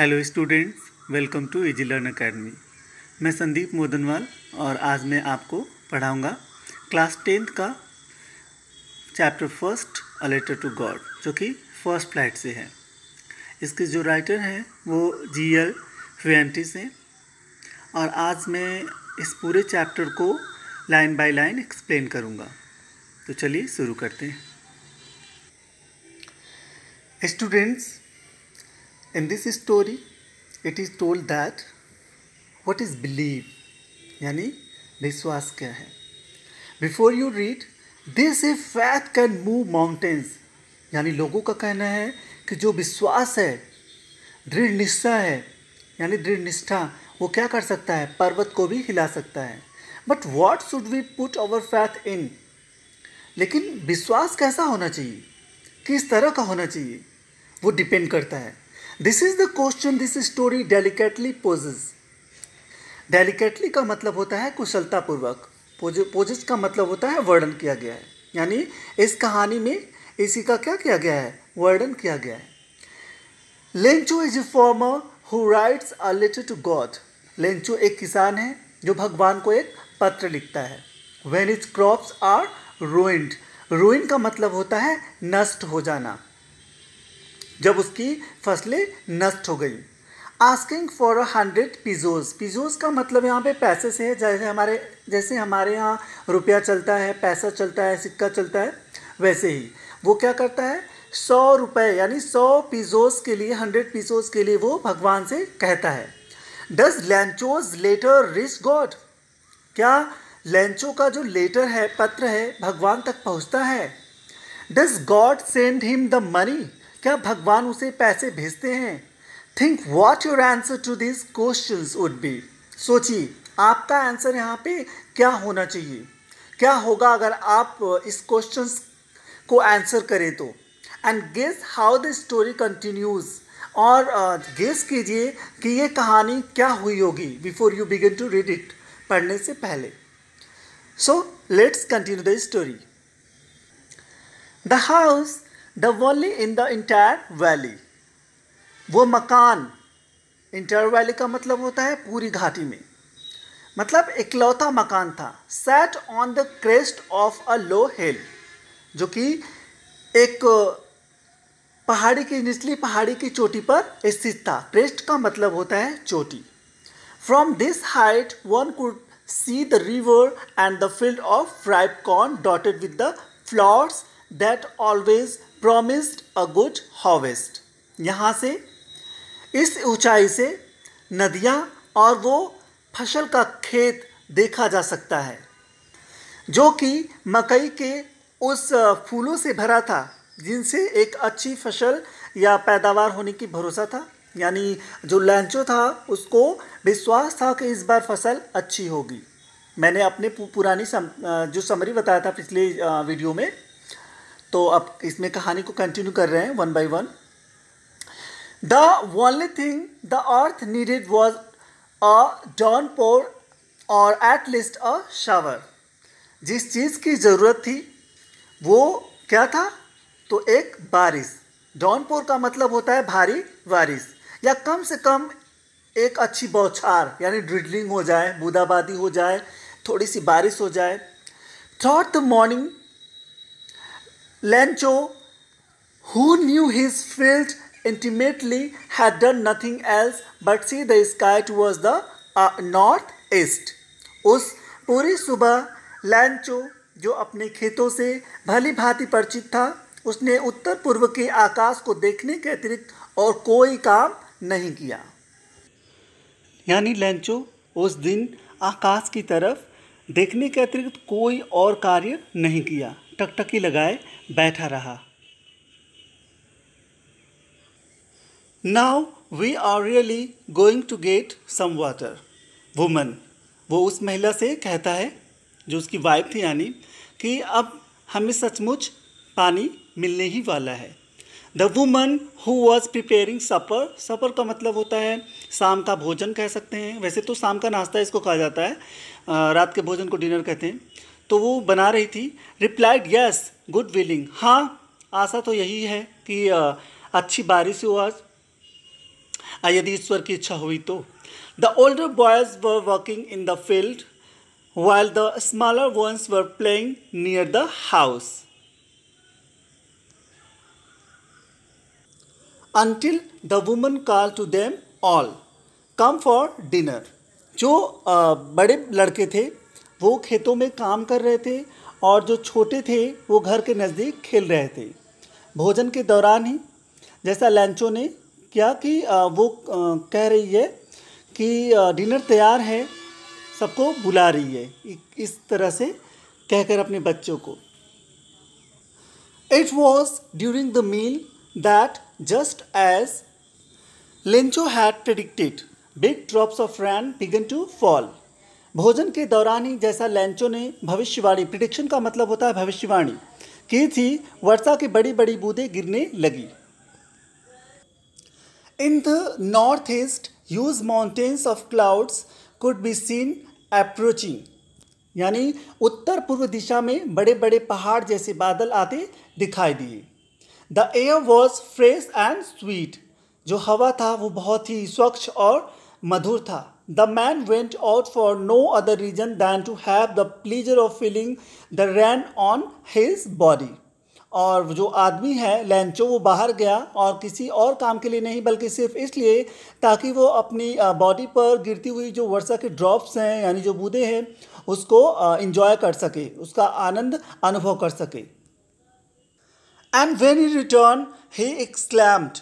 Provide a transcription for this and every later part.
Hello students welcome to easy learn academy मैं संदीप मोदनवाल और आज मैं आपको पढ़ाऊँगा क्लास टेंथ का chapter first a letter to God जो कि फर्स्ट फ्लाइट से है इसके जो राइटर हैं वो जी एल फ्रेंटिस हैं और आज मैं इस पूरे चैप्टर को लाइन बाय लाइन एक्सप्लेन करूँगा तो चलिए शुरू करते हैं students In this story, it is told that what is belief यानी विश्वास क्या है before you read this a faith can move mountains यानी लोगों का कहना है कि जो विश्वास है दृढ़ निष्ठा है यानी दृढ़ निष्ठा वो क्या कर सकता है पर्वत को भी हिला सकता है but what should we put our faith in लेकिन विश्वास कैसा होना चाहिए किस तरह का होना चाहिए वो डिपेंड करता है this is the question this story delicately poses delicately का मतलब होता है कुशलतापूर्वक पोजेज का मतलब होता है वर्णन किया गया है यानी इस कहानी में इसी का क्या किया गया है वर्णन किया गया है Lencho is a farmer who writes a letter to God Lencho एक किसान है जो भगवान को एक पत्र लिखता है when his crops are ruined ruin का मतलब होता है नष्ट हो जाना जब उसकी फसलें नष्ट हो गई asking for a hundred pesos pesos का मतलब यहाँ पे पैसे से है जैसे हमारे जैसे हमारे यहाँ रुपया चलता है पैसा चलता है सिक्का चलता है वैसे ही वो क्या करता है सौ रुपये यानी सौ पिजोज के लिए हंड्रेड पिजोज के लिए वो भगवान से कहता है does Lencho's letter reach God क्या लैंचो का जो लेटर है पत्र है भगवान तक पहुँचता है does God send him the money क्या भगवान उसे पैसे भेजते हैं think what your answer to this question would be सोचिए आपका आंसर यहाँ पे क्या होना चाहिए क्या होगा अगर आप इस क्वेश्चन को आंसर करें तो and guess how the story continues और गेस कीजिए कि ये कहानी क्या हुई होगी before you begin to read it पढ़ने से पहले so let's continue the story the house the valley in the entire valley वो मकान इंटायर वैली का मतलब होता है पूरी घाटी में मतलब इकलौता मकान था set on the crest of a low hill जो कि एक पहाड़ी की निचली पहाड़ी की चोटी पर स्थित था क्रेस्ट का मतलब होता है चोटी from this height one could see the river and the field of ripe corn dotted with the flowers that always promised a good harvest यहाँ से इस ऊंचाई से नदियाँ और वो फसल का खेत देखा जा सकता है जो कि मकई के उस फूलों से भरा था जिनसे एक अच्छी फसल या पैदावार होने की भरोसा था यानी जो लैंचो था उसको विश्वास था कि इस बार फसल अच्छी होगी मैंने अपने पुरानी सम, जो समरी बताया था पिछले वीडियो में तो अब इसमें कहानी को कंटिन्यू कर रहे हैं one by one the only thing the earth needed was a downpour or at least a shower जिस चीज़ की ज़रूरत थी वो क्या था तो एक बारिश डॉनपोर का मतलब होता है भारी बारिश या कम से कम एक अच्छी बौछार यानी ड्रिडलिंग हो जाए बूदाबादी हो जाए थोड़ी सी बारिश हो जाए throughout the morning Lencho, who knew his field intimately, had done nothing else but see the sky towards the uh, east. उस पूरी सुबह लैंचो जो अपने खेतों से भली भांति परिचित था उसने उत्तर पूर्व के आकाश को देखने के अतिरिक्त और कोई काम नहीं किया यानी लैंचो उस दिन आकाश की तरफ देखने के अतिरिक्त कोई और कार्य नहीं किया टकटकी लगाए बैठा रहा now we are really going to get some water woman वो उस महिला से कहता है जो उसकी वाइफ थी यानी कि अब हमें सचमुच पानी मिलने ही वाला है the woman who was preparing supper supper का मतलब होता है शाम का भोजन कह सकते हैं वैसे तो शाम का नाश्ता इसको कहा जाता है रात के भोजन को डिनर कहते हैं तो वो बना रही थी रिप्लाइड यस गुड विलिंग हाँ आशा तो यही है कि आ, अच्छी बारिश हो आज यदि ईश्वर की इच्छा हुई तो the older boys were working in the field while the smaller ones were playing near the house until the woman called to them all come for dinner जो बड़े लड़के थे वो खेतों में काम कर रहे थे और जो छोटे थे वो घर के नज़दीक खेल रहे थे भोजन के दौरान ही जैसा लंचो ने क्या कि वो कह रही है कि डिनर तैयार है सबको बुला रही है इस तरह से कहकर अपने बच्चों को it was during the meal that just as Lencho had predicted big drops of rain began to fall भोजन के दौरान ही जैसा लैंचो ने भविष्यवाणी प्रिडिक्शन का मतलब होता है भविष्यवाणी की थी वर्षा की बड़ी बड़ी बूंदें गिरने लगी in the north east huge mountains of clouds could be seen approaching यानी उत्तर पूर्व दिशा में बड़े बड़े पहाड़ जैसे बादल आते दिखाई दिए the air was fresh and sweet जो हवा था वो बहुत ही स्वच्छ और मधुर था the man went out for no other reason than to have the pleasure of feeling the rain on his body और जो आदमी है लैंचो वो बाहर गया और किसी और काम के लिए नहीं बल्कि सिर्फ इसलिए ताकि वो अपनी बॉडी पर गिरती हुई जो वर्षा के ड्रॉप्स हैं यानी जो बूंदे हैं उसको इन्जॉय कर सके उसका आनंद अनुभव कर सके and when he returned he exclaimed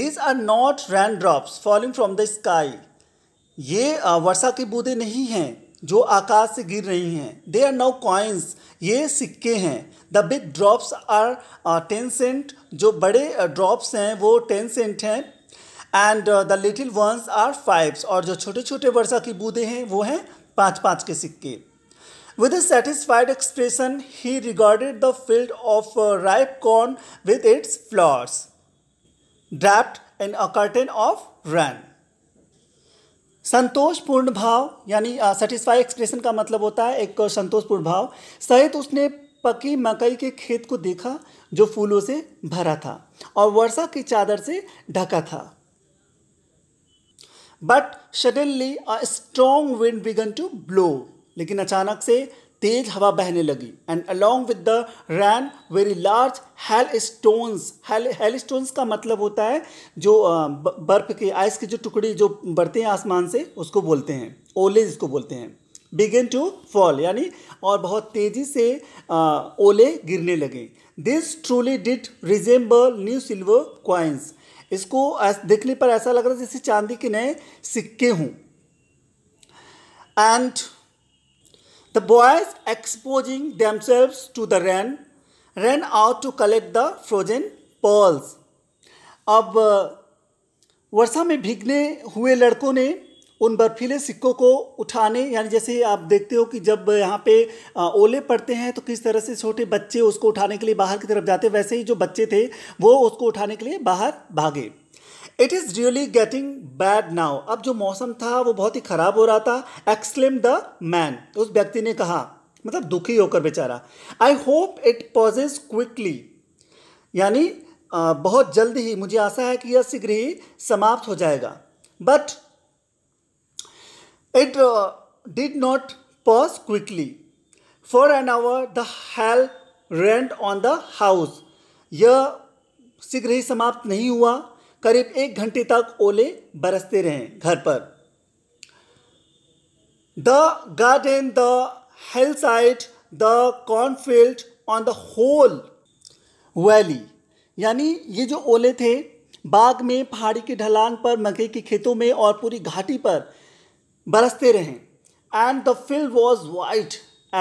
these are not rain drops falling from the sky ये वर्षा की बूंदें नहीं हैं जो आकाश से गिर रही हैं दे आर नाउ कॉइन्स ये सिक्के हैं the big drops are ten cent जो बड़े ड्रॉप्स हैं वो टेन सेंट हैं and the little ones are fives और जो छोटे छोटे वर्षा की बूंदें हैं वो हैं पाँच पाँच के सिक्के with a satisfied expression he regarded the field of ripe corn with its flowers draped in a curtain of rain संतोषपूर्ण भाव यानी सेटिस्फाई एक्सप्रेशन का मतलब होता है एक संतोषपूर्ण भाव सहित उसने पकी मकई के खेत को देखा जो फूलों से भरा था और वर्षा की चादर से ढका था but suddenly a strong wind began to blow लेकिन अचानक से तेज हवा बहने लगी and along with the rain very large hail stones hail stones का मतलब होता है जो बर्फ के आइस के जो टुकड़ी जो बढ़ते हैं आसमान से उसको बोलते हैं ओले जिसको बोलते हैं बिगेन टू फॉल यानी और बहुत तेजी से ओले गिरने लगे this truly did resemble new silver coins इसको देखने पर ऐसा लग रहा है जैसे चांदी के नए सिक्के हों and The boys exposing themselves to the rain ran out to collect the frozen pearls. अब uh, वर्षा में भीगने हुए लड़कों ने उन बर्फीले सिक्कों को उठाने यानी जैसे आप देखते हो कि जब यहाँ पे uh, ओले पड़ते हैं तो किस तरह से छोटे बच्चे उसको उठाने के लिए बाहर की तरफ जाते वैसे ही जो बच्चे थे वो उसको उठाने के लिए बाहर भागे it is really getting bad now अब जो मौसम था वो बहुत ही ख़राब हो रहा था एक्सलेम द मैन उस व्यक्ति ने कहा मतलब दुखी होकर बेचारा I hope it passes quickly यानी बहुत जल्द ही मुझे आशा है कि यह शीघ्र ही समाप्त हो जाएगा but it did not pass quickly for an hour the hail rained on the house यह शीघ्र ही समाप्त नहीं हुआ करीब एक घंटे तक ओले बरसते रहे घर पर the garden the hillside the cornfield on the whole valley यानी ये जो ओले थे बाग में पहाड़ी की ढलान पर मकई के खेतों में और पूरी घाटी पर बरसते रहे and the field was white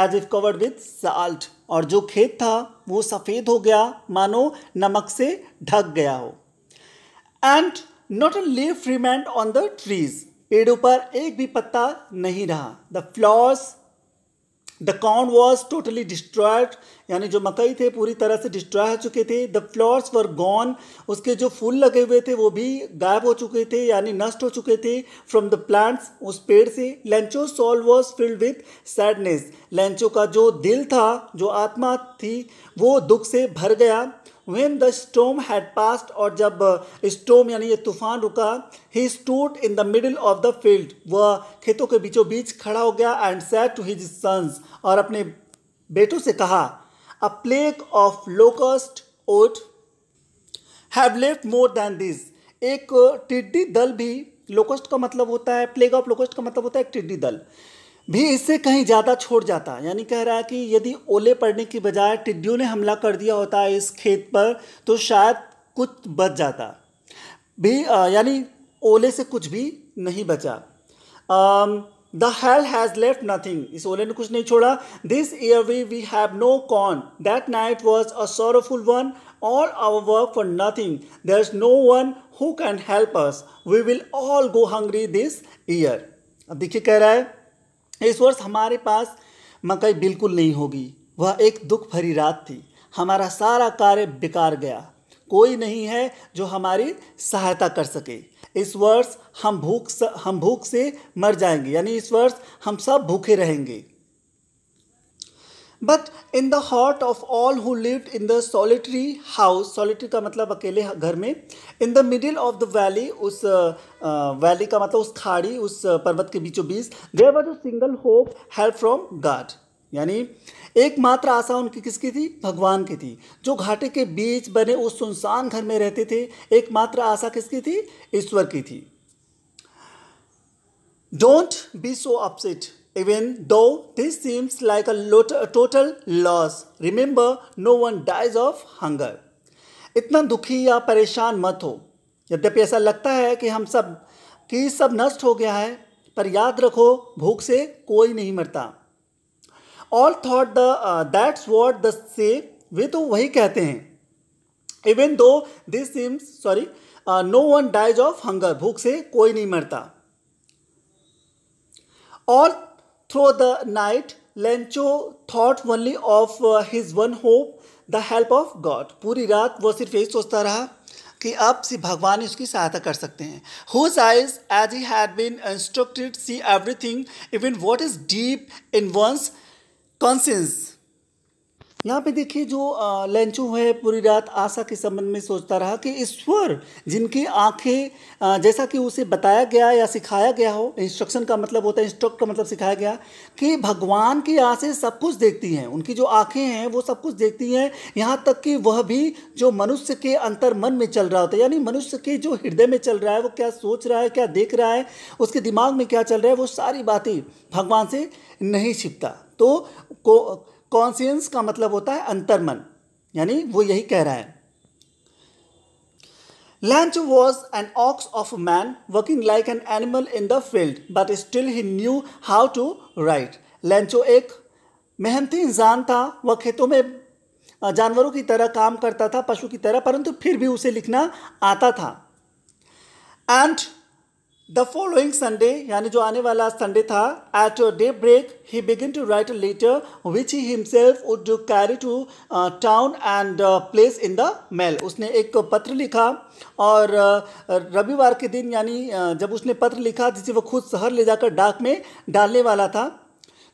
as if covered with salt और जो खेत था वो सफ़ेद हो गया मानो नमक से ढक गया हो and not a leaf remained on the trees पेड़ों पर एक भी पत्ता नहीं रहा the flowers the corn was totally destroyed यानी जो मकई थे पूरी तरह से डिस्ट्रॉय हो चुके थे द फ्लॉर्स वर गॉन उसके जो फूल लगे हुए थे वो भी गायब हो चुके थे यानी नष्ट हो चुके थे फ्रॉम द प्लांट्स उस पेड़ से Lencho soul was filled with sadness Lencho का जो दिल था जो आत्मा थी वो दुख से भर गया when the storm had passed और जब स्टोम यानी ये तूफान रुका he stood in the middle of the field वह खेतों के बीचों बीच खड़ा हो गया and said to his sons और अपने बेटों से कहा a plague of locust ought have left more than this एक टिड्डी दल भी लोकस्ट का मतलब होता है प्लेग ऑफ लोकस्ट का मतलब होता है एक टिड्डी दल भी इससे कहीं ज़्यादा छोड़ जाता यानी कह रहा है कि यदि ओले पड़ने की बजाय टिड्डियों ने हमला कर दिया होता है इस खेत पर तो शायद कुछ बच जाता भी यानी ओले से कुछ भी नहीं बचा the hail has left nothing इस ओले ने कुछ नहीं छोड़ा this year we we have no corn that night was a sorrowful one our work for nothing there is no one who can help us we will all go hungry this year अब देखिए कह रहा है इस वर्ष हमारे पास मकई बिल्कुल नहीं होगी वह एक दुख भरी रात थी हमारा सारा कार्य बेकार गया कोई नहीं है जो हमारी सहायता कर सके इस वर्ष हम भूख हम भूख से मर जाएंगे यानी इस वर्ष हम सब भूखे रहेंगे but in the heart of all who lived in the solitary house solitary का मतलब अकेले घर में in the middle of the valley उस वैली का मतलब उस खाड़ी उस पर्वत के बीचों बीच there was a single hope help from God यानी एकमात्र आशा उनकी किसकी थी भगवान की थी जो घाटे के बीच बने उस सुनसान घर में रहते थे एकमात्र आशा किसकी थी ईश्वर की थी don't be so upset Even though this seems like a lot, a total loss, remember no one dies of hunger. इतना दुखी या परेशान मत हो यद्यपि ऐसा लगता है कि हम सब कि सब नष्ट हो गया है पर याद रखो भूख से कोई नहीं मरता all thought the that's what the say वे तो वही कहते हैं even though this seems sorry no one dies of hunger भूख से कोई नहीं मरता all Through the night, Lencho thought only of his one hope the help of God पूरी रात वो सिर्फ यही सोचता रहा कि अब सिर्फ भगवान उसकी सहायता कर सकते हैं whose eyes as he had been instructed see everything even what is deep in one's conscience यहाँ पे देखिए जो लंचो है पूरी रात आशा के संबंध में सोचता रहा कि ईश्वर जिनकी आंखें जैसा कि उसे बताया गया या सिखाया गया हो इंस्ट्रक्शन का मतलब होता है इंस्ट्रक्ट का मतलब सिखाया गया कि भगवान की आंखें सब कुछ देखती हैं उनकी जो आँखें हैं वो सब कुछ देखती हैं यहाँ तक कि वह भी जो मनुष्य के अंतर मन में चल रहा होता है यानी मनुष्य के जो हृदय में चल रहा है वो क्या सोच रहा है क्या देख रहा है उसके दिमाग में क्या चल रहा है वो सारी बातें भगवान से नहीं छिपता तो को कॉन्सियंस का मतलब होता है अंतर्मन यानी वो यही कह रहा है Lencho was an ox of man working like an animal in the field but still he knew how to write Lencho एक मेहनती इंसान था वह खेतों में जानवरों की तरह काम करता था पशु की तरह परंतु फिर भी उसे लिखना आता था एंड द फॉलोइंग संडे यानी जो आने वाला संडे था at daybreak he begin to write letter which he himself would carry to town and place in the mail उसने एक पत्र लिखा और uh, रविवार के दिन यानी uh, जब उसने पत्र लिखा जिसे वो खुद शहर ले जाकर डाक में डालने वाला था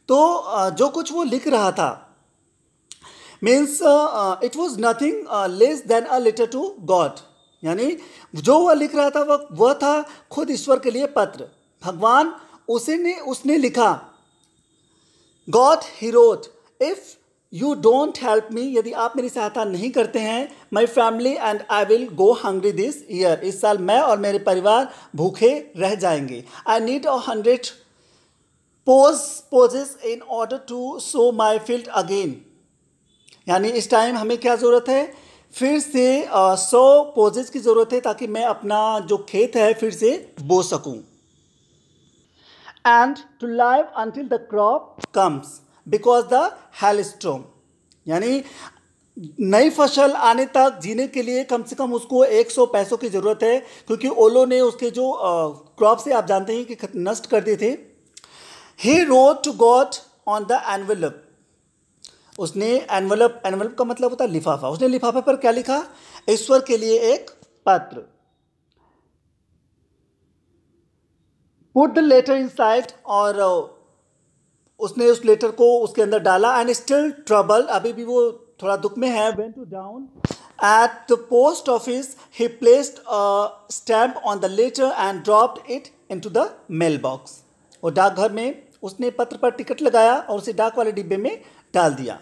तो uh, जो कुछ वो लिख रहा था means it was nothing less than a letter to God यानी जो वह लिख रहा था वह वह था खुद ईश्वर के लिए पत्र भगवान उसे ने उसने लिखा God he wrote if you don't help me यदि आप मेरी सहायता नहीं करते हैं my family and I will go hungry this year इस साल मैं और मेरे परिवार भूखे रह जाएंगे I need a hundred pesos pesos in order to sow my field again यानी इस टाइम हमें क्या ज़रूरत है फिर से सौ पोजेस की ज़रूरत है ताकि मैं अपना जो खेत है फिर से बो सकूं। And to live until the crop comes because the hailstorm यानी नई फसल आने तक जीने के लिए कम से कम उसको एक सौ पैसों की ज़रूरत है क्योंकि ओलो ने उसके जो क्रॉप से आप जानते हैं कि नष्ट कर दिए थे he wrote to God on the envelope उसने एनवलप एनवलप का मतलब होता है लिफाफा उसने लिफाफे पर क्या लिखा ईश्वर के लिए एक पत्र put the letter inside और uh, उसने उस लेटर को उसके अंदर डाला एंड स्टिल ट्रबल अभी भी वो थोड़ा दुख में है went to down the post office he placed placed a stamp on the letter and dropped it the mailbox और डाकघर में उसने पत्र पर टिकट लगाया और उसे डाक वाले डिब्बे में डाल दिया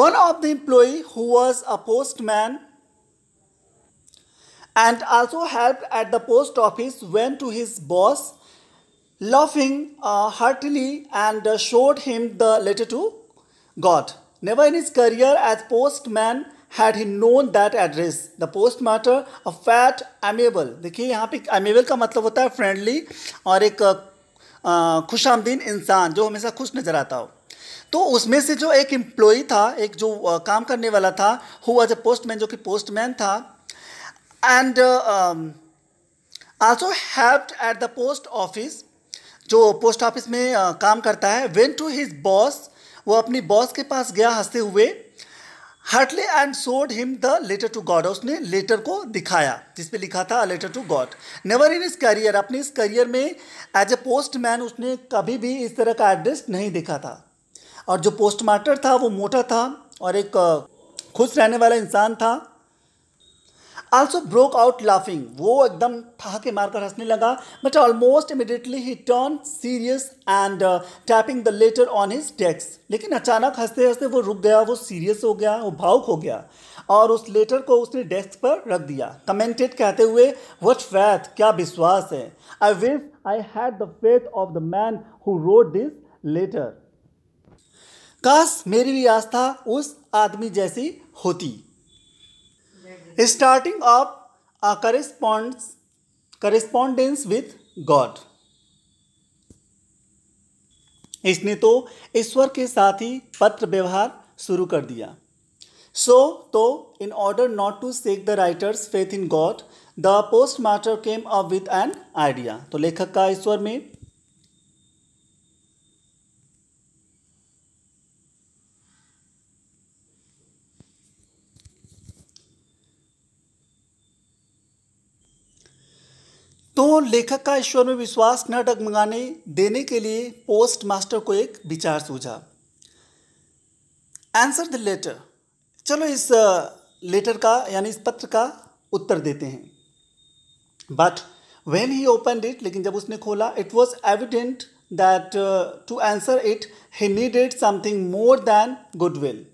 one of the employee who was a postman and also help at the post office went to his boss laughing heartily and showed him the letter to God never in his career as postman had he known that address the postmaster a fat amiable देखिए यहाँ पे amiable का मतलब होता है friendly और एक uh, खुश आमदीन इंसान जो हमेशा खुश नज़र आता हो तो उसमें से जो एक एम्प्लॉई था एक जो आ, काम करने वाला था हु वॉज अ पोस्टमैन जो कि पोस्टमैन था and also helped at the post office जो पोस्ट ऑफिस में आ, काम करता है वेन टू हिज बॉस वो अपनी बॉस के पास गया हंसते हुए heartily and showed him the letter to God उसने लेटर को दिखाया जिसपे लिखा था letter to God never in his career अपने इस करियर में एज ए पोस्टमैन उसने कभी भी इस तरह का एड्रेस नहीं देखा था और जो पोस्टमार्टर था वो मोटा था और एक खुश रहने वाला इंसान था ऑल्सो ब्रोक आउट लाफिंग वो एकदम ठहाके मारकर हंसने लगा but almost immediately he turn serious and tapping the letter on his डेक्स लेकिन अचानक हंसते हंसते वो रुक गया वो सीरियस हो गया वो भावुक हो गया और उस लेटर को उसने डेस्क पर रख दिया कमेंटेड कहते हुए वट फैथ क्या विश्वास है I wish I had the faith of the man who wrote this letter काश मेरी भी आस्था उस आदमी जैसी होती starting of a correspond correspondence with God इसने तो ईश्वर के साथ ही पत्र व्यवहार शुरू कर दिया सो तो in order not to shake the writer's faith in God the postmaster came up with an idea तो लेखक का ईश्वर में तो लेखक का ईश्वर में विश्वास न डगमगाने देने के लिए पोस्ट मास्टर को एक विचार सूझा आंसर द लेटर चलो इस लेटर का यानी इस पत्र का उत्तर देते हैं but when he open it लेकिन जब उसने खोला it was evident that to answer it he needed something more than goodwill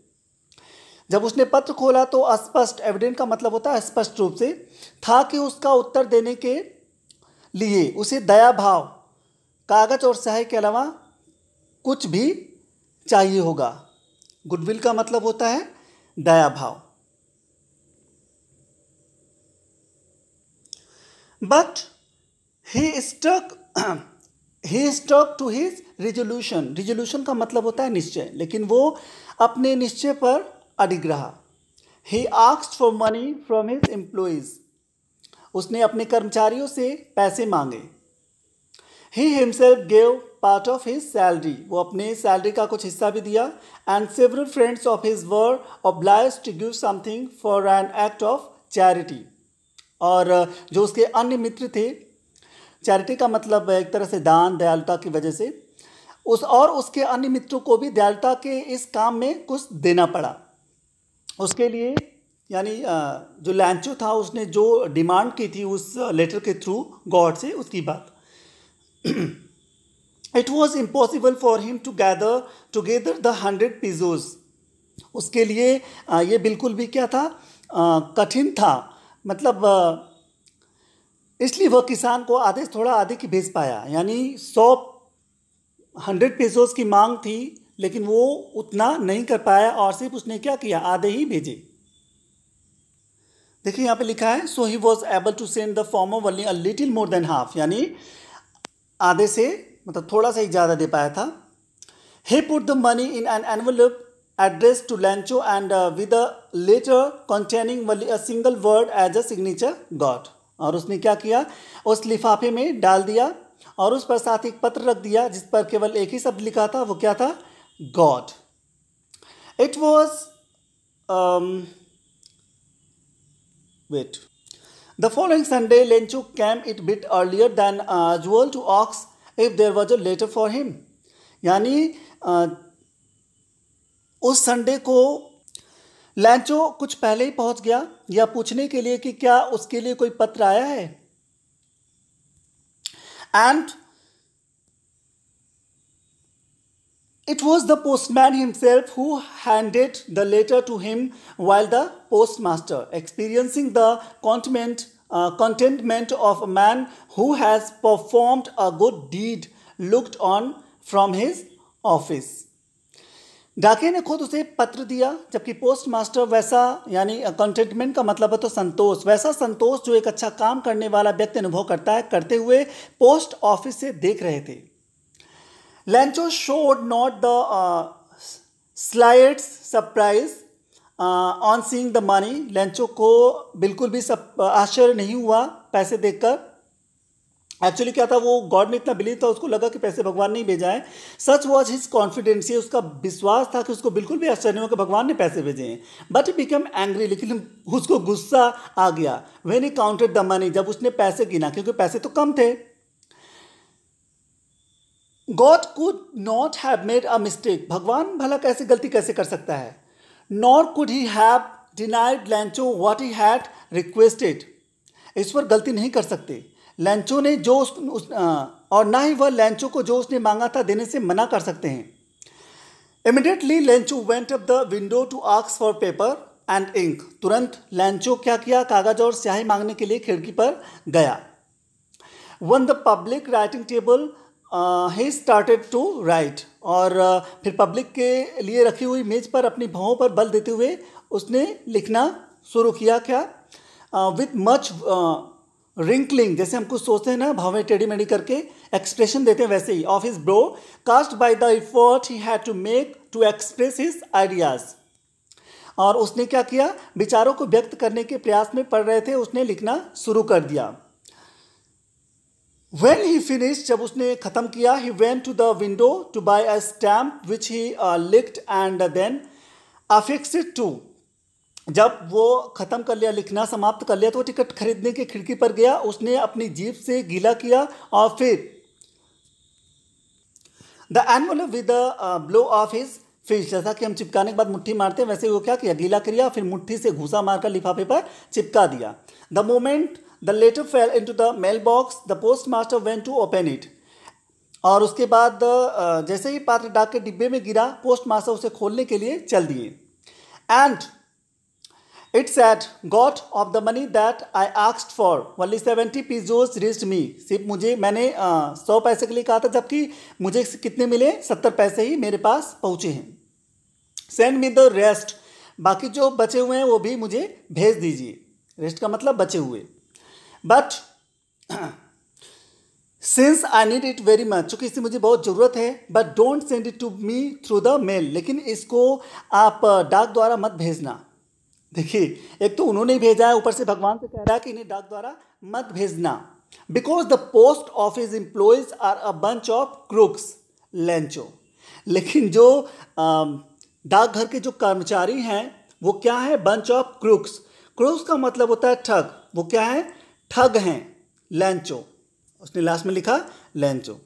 जब उसने पत्र खोला तो अस्पष्ट एविडेंट का मतलब होता है स्पष्ट रूप से था कि उसका उत्तर देने के लिए उसे दया भाव कागज और स्याही के अलावा कुछ भी चाहिए होगा गुडविल का मतलब होता है दया भाव but he stuck he stuck to his resolution resolution का मतलब होता है निश्चय लेकिन वो अपने निश्चय पर अडिग रहा he ask for money from his employees उसने अपने कर्मचारियों से पैसे मांगे he himself gave part of his salary वो अपने सैलरी का कुछ हिस्सा भी दिया and several friends of his were obliged to give something for an act of charity और uh, जो उसके अन्य मित्र थे चैरिटी का मतलब एक तरह से दान दयालुता की वजह से उस और उसके अन्य मित्रों को भी दयालुता के इस काम में कुछ देना पड़ा उसके लिए यानी जो लैंचो था उसने जो डिमांड की थी उस लेटर के थ्रू गॉड से उसकी बात it was impossible for him to gather together the hundred pesos उसके लिए ये बिल्कुल भी क्या था कठिन था मतलब इसलिए वह किसान को आधे थोड़ा आधे की भेज पाया यानी सौ हंड्रेड पेसोस की मांग थी लेकिन वो उतना नहीं कर पाया और सिर्फ उसने क्या किया आधे ही भेजे देखिए यहाँ पे लिखा है so he was able to send the form of barely a little more than half यानी आधे से मतलब थोड़ा सा ही ज़्यादा दे पाया था he put the money in an envelope address to Lencho and with a letter containing only a single word as a signature God और उसने क्या किया उस लिफाफे में डाल दिया और उस पर साथ एक पत्र रख दिया जिस पर केवल एक ही शब्द लिखा था वो क्या था God it was Wait. The following Sunday, Lenchuk came it bit earlier than usual to ask if there was a letter for him. यानी आ, उस संडे को लेंचो कुछ पहले ही पहुंच गया या पूछने के लिए कि क्या उसके लिए कोई पत्र आया है and It was the postman himself who handed the letter to him while the postmaster, experiencing the contentment, uh, contentment of a man who has performed a good deed, looked on from his office. डाके ने खुद उसे पत्र दिया जबकि postmaster वैसा यानी containment का मतलब है तो संतोष वैसा संतोष जो एक अच्छा काम करने वाला व्यक्ति अनुभव करता है करते हुए पोस्ट ऑफिस से देख रहे थे Lancho showed not the uh, slightest surprise on uh, seeing the money. Lancho को बिल्कुल भी आश्चर्य नहीं हुआ पैसे देखकर एक्चुअली क्या था वो गॉड में इतना बिलीव था उसको लगा कि पैसे भगवान नहीं भेजा है सच वॉज हिज कॉन्फिडेंस ये उसका विश्वास था कि उसको बिल्कुल भी आश्चर्य नहीं हुआ कि भगवान ने पैसे भेजे हैं बट ही बिकम एंग्री लेकिन उसको गुस्सा आ गया when he counted the money जब उसने पैसे गिना क्योंकि पैसे तो कम थे God could not have made a mistake भगवान भला कैसे गलती कैसे कर सकता है nor could he have denied Lencho what he had requested ईश्वर गलती नहीं कर सकते लैंचो ने जो उस, उस आ, और ना ही वह लैंचो को जो उसने मांगा था देने से मना कर सकते हैं immediately Lencho went up the window to आक्स फॉर पेपर एंड इंक तुरंत लैंचो क्या किया कागज और स्याही मांगने के लिए खिड़की पर गया on the public writing table he started to write और uh, फिर पब्लिक के लिए रखी हुई मेज पर अपनी भावों पर बल देते हुए उसने लिखना शुरू किया क्या विथ मच रिंकलिंग जैसे हम कुछ सोचते हैं ना भावें टेढ़ी मेढ़ी करके एक्सप्रेशन देते हैं वैसे ही of his brow caused by the effort he had to make to express his ideas और उसने क्या किया विचारों को व्यक्त करने के प्रयास में पड़ रहे थे उसने लिखना शुरू कर दिया When he finished, जब उसने खत्म किया he went to the window to buy a stamp which he uh, licked and then affixed it to. जब वो ख़त्म कर लिया लिखना समाप्त कर लिया तो टिकट खरीदने की खिड़की पर गया उसने अपनी जीप से गीला किया और फिर the envelope with blow of his fist जैसा कि हम चिपकाने के बाद मुट्ठी मारते हैं वैसे वो क्या किया गीला किया फिर मुट्ठी से घूसा मारकर लिफाफे पर चिपका दिया the moment the letter fell into the the mailbox the postmaster went to open it और उसके बाद जैसे ही पात्र डाक के डिब्बे में गिरा पोस्ट मास्टर उसे खोलने के लिए चल दिए and it at got of the money that I asked for only seventy pesos reached me सिर्फ मुझे मैंने सौ पैसे के लिए कहा था जबकि मुझे कितने मिले सत्तर पैसे ही मेरे पास पहुँचे हैं सेंड मी द रेस्ट बाकी जो बचे हुए हैं वो भी मुझे भेज दीजिए रेस्ट का मतलब बचे हुए but since I need it very much चूंकि इससे मुझे बहुत ज़रूरत है but don't send it to me through the mail लेकिन इसको आप uh, डाक द्वारा मत भेजना देखिए एक तो उन्होंने भेजा है ऊपर से भगवान से कह रहा है कि इन्हें डाक द्वारा मत भेजना because the post office employees are a bunch of crooks Lencho लेकिन जो um, डाकघर के जो कर्मचारी हैं वो क्या है बंच ऑफ क्रुक्स क्रूक्स का मतलब होता है ठग वो क्या है ठग हैं लैंचो उसने लास्ट में लिखा Lencho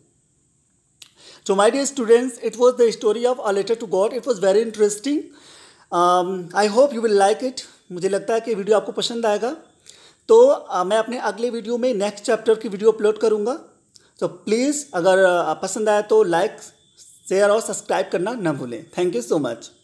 so my dear students it was the story of a letter to God it was very interesting I hope you will like it मुझे लगता है कि वीडियो आपको पसंद आएगा तो uh, मैं अपने अगले वीडियो में नेक्स्ट चैप्टर की वीडियो अपलोड करूँगा तो so, प्लीज़ अगर uh, पसंद आया तो लाइक शेयर और सब्सक्राइब करना ना भूलें थैंक यू सो मच